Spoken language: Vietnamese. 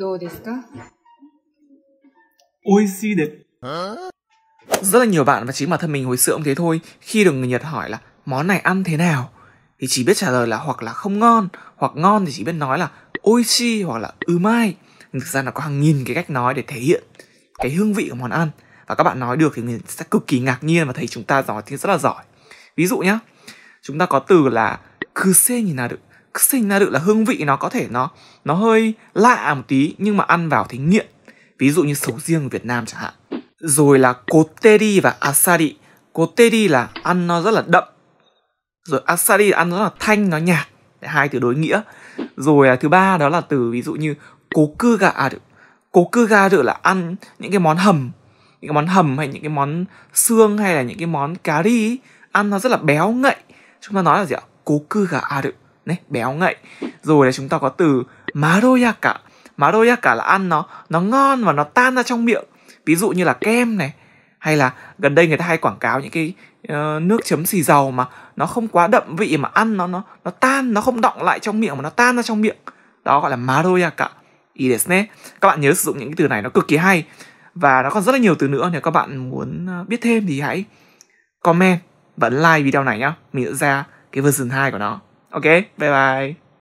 どうですか Ôi si Rất là nhiều bạn và chính bản thân mình hồi xưa cũng thế thôi Khi được người Nhật hỏi là món này ăn thế nào Thì chỉ biết trả lời là hoặc là không ngon Hoặc ngon thì chỉ biết nói là ôi si hoặc là ư mai Thực ra là có hàng nghìn cái cách nói để thể hiện cái hương vị của món ăn Và các bạn nói được thì người sẽ cực kỳ ngạc nhiên và thấy chúng ta giỏi thì rất là giỏi Ví dụ nhá Chúng ta có từ là cứ xe nhìn là được sinh ra được là hương vị nó có thể nó nó hơi lạ một tí nhưng mà ăn vào thì nghiện ví dụ như sầu riêng Việt Nam chẳng hạn rồi là koteri và asari koteri là ăn nó rất là đậm rồi asari là ăn nó rất là thanh nó nhạt hai từ đối nghĩa rồi là thứ ba đó là từ ví dụ như cố cư gà được cố cư gà được là ăn những cái món hầm những cái món hầm hay những cái món xương hay là những cái món cà ri ấy, ăn nó rất là béo ngậy chúng ta nói là gì ạ cố cư gà được này béo ngậy rồi là chúng ta có từ madoyaka madoyaka là ăn nó nó ngon và nó tan ra trong miệng ví dụ như là kem này hay là gần đây người ta hay quảng cáo những cái uh, nước chấm xì dầu mà nó không quá đậm vị mà ăn nó nó nó tan nó không đọng lại trong miệng mà nó tan ra trong miệng đó gọi là madoyaka idesne các bạn nhớ sử dụng những cái từ này nó cực kỳ hay và nó còn rất là nhiều từ nữa nếu các bạn muốn ờ, biết thêm thì hãy comment và like video này nhá mình sẽ ra cái version 2 của nó ok bye bye